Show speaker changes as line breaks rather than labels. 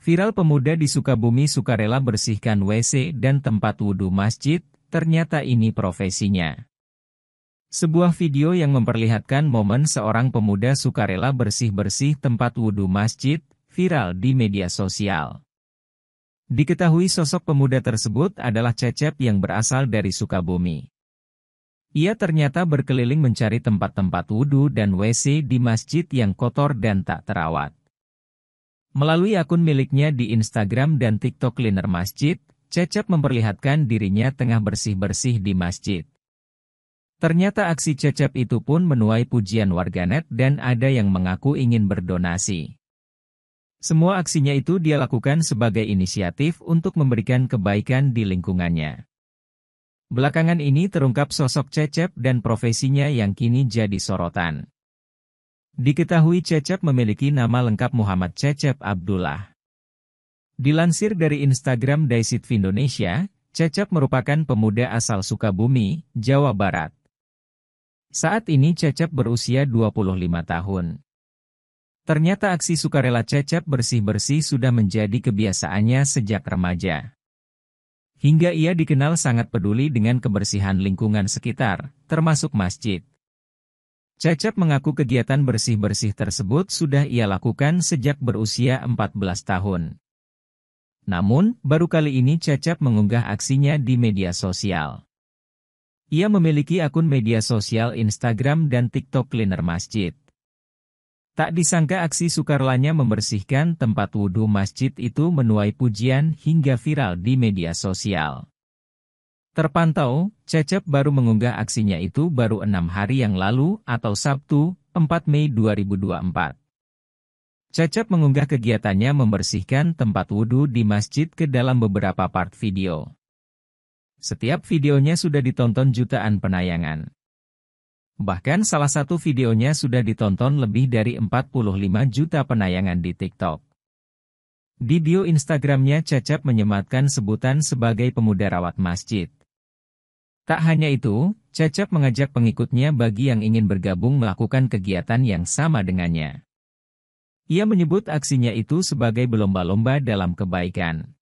Viral pemuda di Sukabumi sukarela bersihkan WC dan tempat wudhu masjid, ternyata ini profesinya. Sebuah video yang memperlihatkan momen seorang pemuda sukarela bersih-bersih tempat wudhu masjid, viral di media sosial. Diketahui sosok pemuda tersebut adalah Cecep yang berasal dari Sukabumi. Ia ternyata berkeliling mencari tempat-tempat wudhu dan WC di masjid yang kotor dan tak terawat. Melalui akun miliknya di Instagram dan TikTok Cleaner Masjid, Cecep memperlihatkan dirinya tengah bersih-bersih di masjid. Ternyata aksi Cecep itu pun menuai pujian warganet dan ada yang mengaku ingin berdonasi. Semua aksinya itu dia lakukan sebagai inisiatif untuk memberikan kebaikan di lingkungannya. Belakangan ini terungkap sosok Cecep dan profesinya yang kini jadi sorotan. Diketahui Cecep memiliki nama lengkap Muhammad Cecep Abdullah. Dilansir dari Instagram Daisit Indonesia, Cecep merupakan pemuda asal Sukabumi, Jawa Barat. Saat ini Cecep berusia 25 tahun. Ternyata aksi sukarela Cecep bersih-bersih sudah menjadi kebiasaannya sejak remaja. Hingga ia dikenal sangat peduli dengan kebersihan lingkungan sekitar, termasuk masjid. Cecep mengaku kegiatan bersih-bersih tersebut sudah ia lakukan sejak berusia 14 tahun. Namun, baru kali ini Cecep mengunggah aksinya di media sosial. Ia memiliki akun media sosial Instagram dan TikTok Cleaner Masjid. Tak disangka aksi sukarlanya membersihkan tempat wudhu masjid itu menuai pujian hingga viral di media sosial. Terpantau, Cecep baru mengunggah aksinya itu baru enam hari yang lalu atau Sabtu, 4 Mei 2024. Cecep mengunggah kegiatannya membersihkan tempat wudhu di masjid ke dalam beberapa part video. Setiap videonya sudah ditonton jutaan penayangan. Bahkan salah satu videonya sudah ditonton lebih dari 45 juta penayangan di TikTok. Di bio Instagramnya Cecep menyematkan sebutan sebagai pemuda rawat masjid. Tak hanya itu, Cecep mengajak pengikutnya bagi yang ingin bergabung melakukan kegiatan yang sama dengannya. Ia menyebut aksinya itu sebagai berlomba-lomba dalam kebaikan.